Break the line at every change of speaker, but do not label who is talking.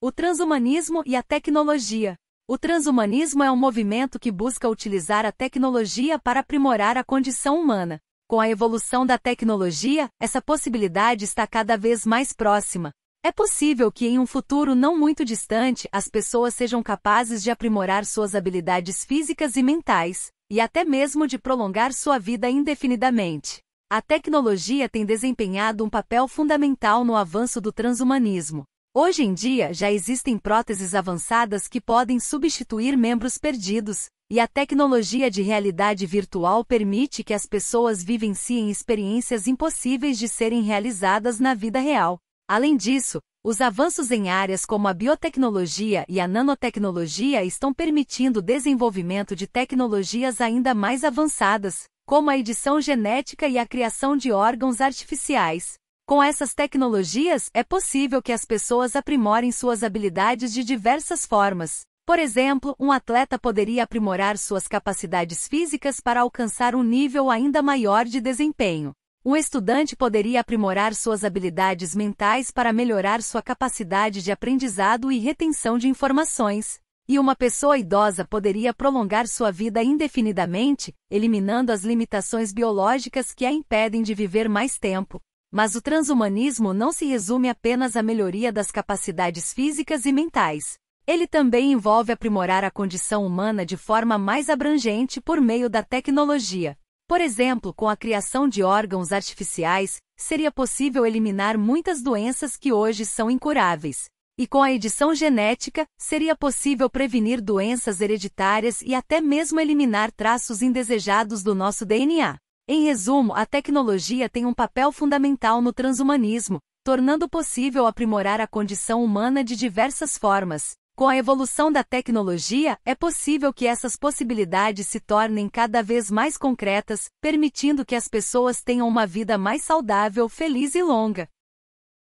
O transhumanismo e a tecnologia. O transhumanismo é um movimento que busca utilizar a tecnologia para aprimorar a condição humana. Com a evolução da tecnologia, essa possibilidade está cada vez mais próxima. É possível que em um futuro não muito distante as pessoas sejam capazes de aprimorar suas habilidades físicas e mentais, e até mesmo de prolongar sua vida indefinidamente. A tecnologia tem desempenhado um papel fundamental no avanço do transhumanismo, Hoje em dia já existem próteses avançadas que podem substituir membros perdidos, e a tecnologia de realidade virtual permite que as pessoas vivenciem experiências impossíveis de serem realizadas na vida real. Além disso, os avanços em áreas como a biotecnologia e a nanotecnologia estão permitindo o desenvolvimento de tecnologias ainda mais avançadas, como a edição genética e a criação de órgãos artificiais. Com essas tecnologias, é possível que as pessoas aprimorem suas habilidades de diversas formas. Por exemplo, um atleta poderia aprimorar suas capacidades físicas para alcançar um nível ainda maior de desempenho. Um estudante poderia aprimorar suas habilidades mentais para melhorar sua capacidade de aprendizado e retenção de informações. E uma pessoa idosa poderia prolongar sua vida indefinidamente, eliminando as limitações biológicas que a impedem de viver mais tempo. Mas o transhumanismo não se resume apenas à melhoria das capacidades físicas e mentais. Ele também envolve aprimorar a condição humana de forma mais abrangente por meio da tecnologia. Por exemplo, com a criação de órgãos artificiais, seria possível eliminar muitas doenças que hoje são incuráveis. E com a edição genética, seria possível prevenir doenças hereditárias e até mesmo eliminar traços indesejados do nosso DNA. Em resumo, a tecnologia tem um papel fundamental no transhumanismo, tornando possível aprimorar a condição humana de diversas formas. Com a evolução da tecnologia, é possível que essas possibilidades se tornem cada vez mais concretas, permitindo que as pessoas tenham uma vida mais saudável, feliz e longa.